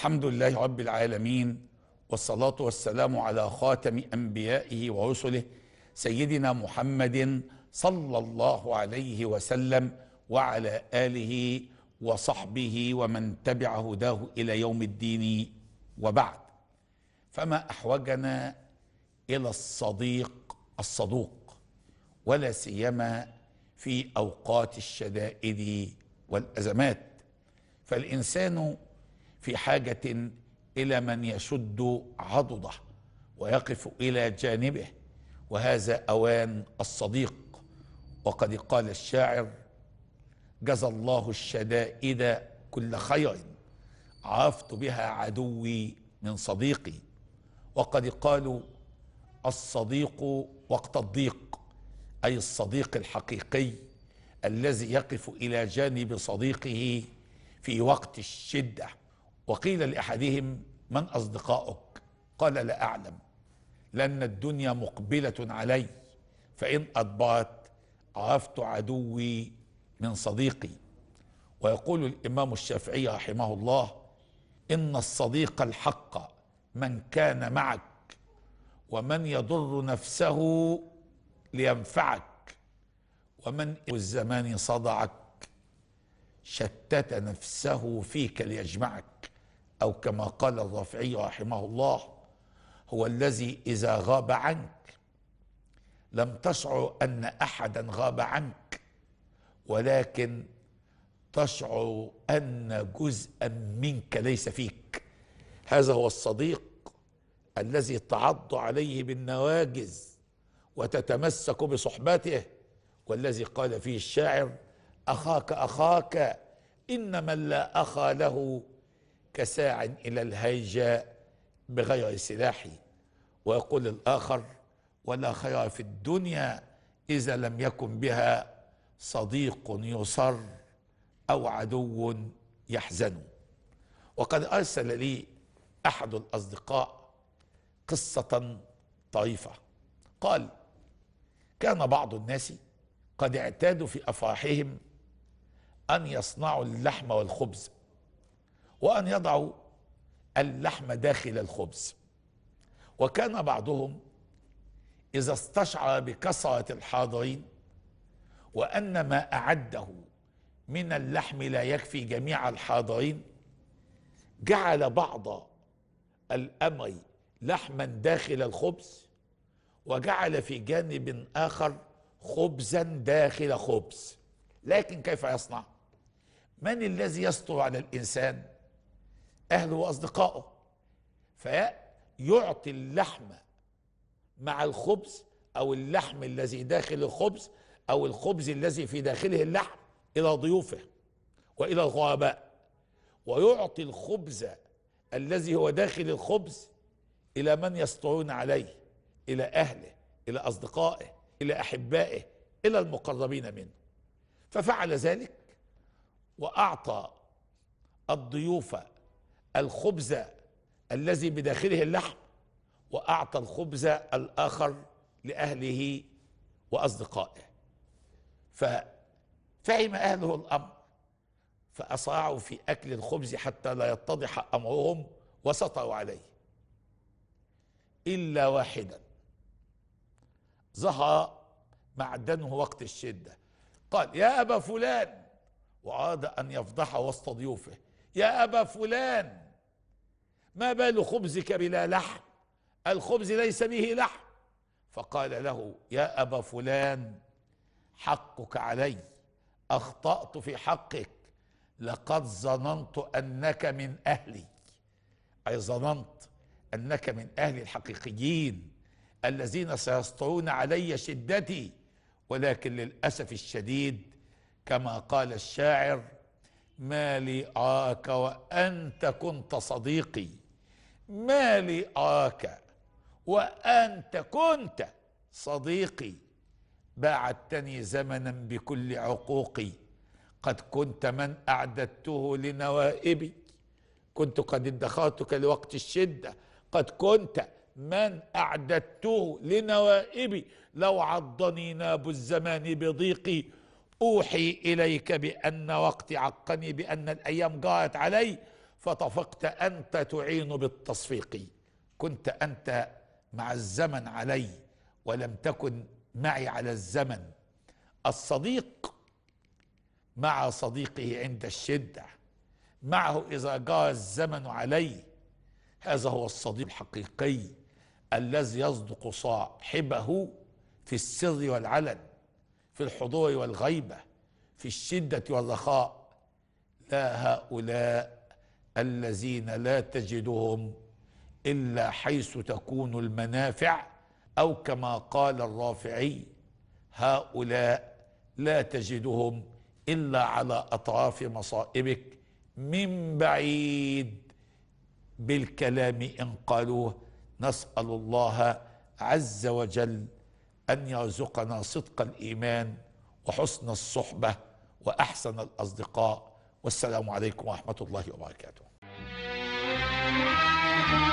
الحمد لله رب العالمين والصلاة والسلام على خاتم أنبيائه ورسله سيدنا محمد صلى الله عليه وسلم وعلى آله وصحبه ومن تبع هداه إلى يوم الدين وبعد فما أحوجنا إلى الصديق الصدوق ولا سيما في أوقات الشدائد والأزمات فالإنسان في حاجة إلى من يشد عضده ويقف إلى جانبه وهذا أوان الصديق وقد قال الشاعر جزى الله الشدائد كل خير عافت بها عدوي من صديقي وقد قالوا الصديق وقت الضيق أي الصديق الحقيقي الذي يقف إلى جانب صديقه في وقت الشده وقيل لأحدهم من أصدقائك قال لا أعلم لأن الدنيا مقبلة علي فإن أضبعت عرفت عدوي من صديقي ويقول الإمام الشافعي رحمه الله إن الصديق الحق من كان معك ومن يضر نفسه لينفعك ومن الزمان صدعك شتت نفسه فيك ليجمعك أو كما قال الرافعي رحمه الله هو الذي إذا غاب عنك لم تشعر أن أحدا غاب عنك ولكن تشعر أن جزءا منك ليس فيك هذا هو الصديق الذي تعض عليه بالنواجز وتتمسك بصحبته والذي قال فيه الشاعر أخاك أخاك إن من لا أخا له كساع إلى الهيجاء بغير سلاح ويقول الآخر ولا خير في الدنيا إذا لم يكن بها صديق يصر أو عدو يحزن وقد أرسل لي أحد الأصدقاء قصة طريفة قال كان بعض الناس قد اعتادوا في أفراحهم أن يصنعوا اللحم والخبز وأن يضعوا اللحم داخل الخبز وكان بعضهم إذا استشعر بكثرة الحاضرين وأن ما أعده من اللحم لا يكفي جميع الحاضرين جعل بعض الأمر لحما داخل الخبز وجعل في جانب آخر خبزا داخل خبز لكن كيف يصنع من الذي يستر على الإنسان اهله واصدقائه فيعطي اللحم مع الخبز او اللحم الذي داخل الخبز او الخبز الذي في داخله اللحم الى ضيوفه والى الغرباء ويعطي الخبز الذي هو داخل الخبز الى من يسترون عليه الى اهله الى اصدقائه الى احبائه الى المقربين منه ففعل ذلك واعطى الضيوف الخبز الذي بداخله اللحم وأعطى الخبز الآخر لأهله وأصدقائه ففهم أهله الأمر فأصاعوا في أكل الخبز حتى لا يتضح أمرهم وسطوا عليه إلا واحدا ظهر معدنه وقت الشدة قال يا أبا فلان وأراد أن يفضح وسط ضيوفه يا أبا فلان ما بال خبزك بلا لحم الخبز ليس به لحم فقال له يا أبا فلان حقك علي أخطأت في حقك لقد ظننت أنك من أهلي أي ظننت أنك من أهلي الحقيقيين الذين سيسطرون علي شدتي ولكن للأسف الشديد كما قال الشاعر ما آك وأنت كنت صديقي ما آك وأنت كنت صديقي باعدتني زمنا بكل عقوقي قد كنت من أعددته لنوائبي كنت قد ادخرتك لوقت الشدة قد كنت من أعددته لنوائبي لو عضني ناب الزمان بضيقي اوحي اليك بان وقتي عقني بان الايام جاءت علي فطفقت انت تعين بالتصفيق كنت انت مع الزمن علي ولم تكن معي على الزمن الصديق مع صديقه عند الشده معه اذا جاء الزمن عليه هذا هو الصديق الحقيقي الذي يصدق صاحبه في السر والعلن في الحضور والغيبة في الشدة والرخاء لا هؤلاء الذين لا تجدهم إلا حيث تكون المنافع أو كما قال الرافعي هؤلاء لا تجدهم إلا على أطراف مصائبك من بعيد بالكلام إن قالوه نسأل الله عز وجل ان يرزقنا صدق الايمان وحسن الصحبه واحسن الاصدقاء والسلام عليكم ورحمه الله وبركاته